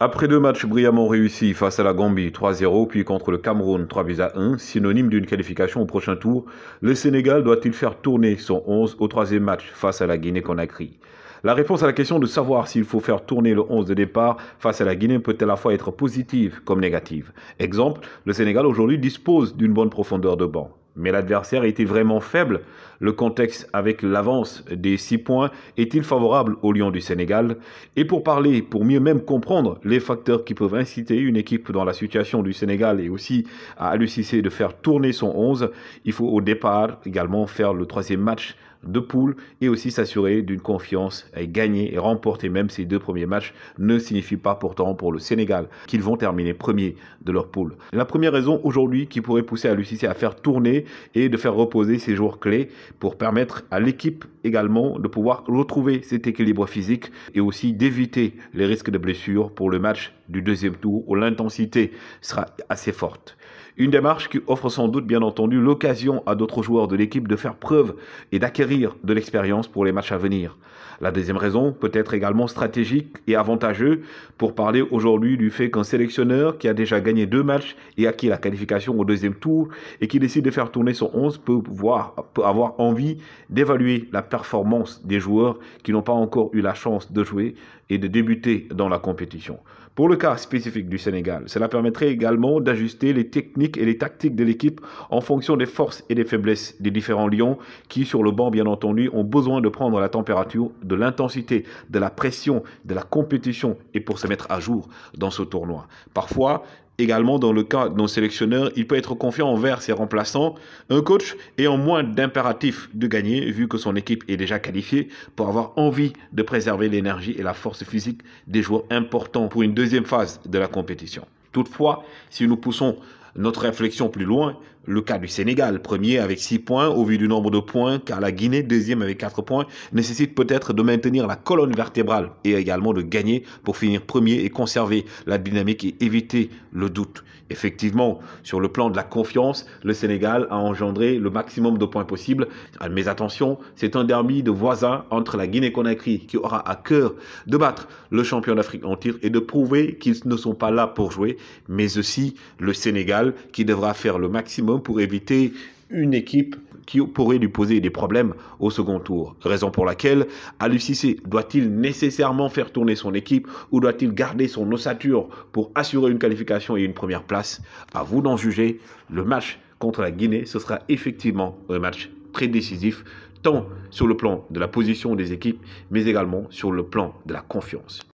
Après deux matchs brillamment réussis face à la Gambie 3-0, puis contre le Cameroun 3 1, synonyme d'une qualification au prochain tour, le Sénégal doit-il faire tourner son 11 au troisième match face à la Guinée-Conakry la réponse à la question de savoir s'il faut faire tourner le 11 de départ face à la Guinée peut à la fois être positive comme négative. Exemple, le Sénégal aujourd'hui dispose d'une bonne profondeur de banc mais l'adversaire était vraiment faible. Le contexte avec l'avance des 6 points est-il favorable au Lion du Sénégal Et pour parler, pour mieux même comprendre les facteurs qui peuvent inciter une équipe dans la situation du Sénégal et aussi à l'UCC de faire tourner son 11, il faut au départ également faire le troisième match de poule et aussi s'assurer d'une confiance et gagner et remporter même ces deux premiers matchs ne signifie pas pourtant pour le Sénégal qu'ils vont terminer premier de leur poule. La première raison aujourd'hui qui pourrait pousser à l'UCC à faire tourner et de faire reposer ces jours clés pour permettre à l'équipe également de pouvoir retrouver cet équilibre physique et aussi d'éviter les risques de blessures pour le match du deuxième tour où l'intensité sera assez forte. Une démarche qui offre sans doute bien entendu l'occasion à d'autres joueurs de l'équipe de faire preuve et d'acquérir de l'expérience pour les matchs à venir. La deuxième raison peut être également stratégique et avantageux pour parler aujourd'hui du fait qu'un sélectionneur qui a déjà gagné deux matchs et acquis la qualification au deuxième tour et qui décide de faire tourner son 11 peut, peut avoir envie d'évaluer la performance des joueurs qui n'ont pas encore eu la chance de jouer et de débuter dans la compétition. Pour le cas spécifique du Sénégal, cela permettrait également d'ajuster les techniques et les tactiques de l'équipe en fonction des forces et des faiblesses des différents lions qui, sur le banc bien entendu, ont besoin de prendre la température de l'intensité, de la pression, de la compétition et pour se mettre à jour dans ce tournoi. Parfois, également dans le cas d'un sélectionneur, il peut être confiant envers ses remplaçants, un coach ayant moins d'impératif de gagner vu que son équipe est déjà qualifiée pour avoir envie de préserver l'énergie et la force physique des joueurs importants pour une deuxième phase de la compétition. Toutefois, si nous poussons notre réflexion plus loin le cas du Sénégal, premier avec 6 points au vu du nombre de points, car la Guinée, deuxième avec 4 points, nécessite peut-être de maintenir la colonne vertébrale et également de gagner pour finir premier et conserver la dynamique et éviter le doute. Effectivement, sur le plan de la confiance, le Sénégal a engendré le maximum de points possible. Ah, mais attention, c'est un derby de voisins entre la Guinée-Conakry qui aura à cœur de battre le champion d'Afrique en titre et de prouver qu'ils ne sont pas là pour jouer, mais aussi le Sénégal qui devra faire le maximum pour éviter une équipe qui pourrait lui poser des problèmes au second tour. Raison pour laquelle l'UCC, doit-il nécessairement faire tourner son équipe ou doit-il garder son ossature pour assurer une qualification et une première place À vous d'en juger. Le match contre la Guinée, ce sera effectivement un match très décisif, tant sur le plan de la position des équipes, mais également sur le plan de la confiance.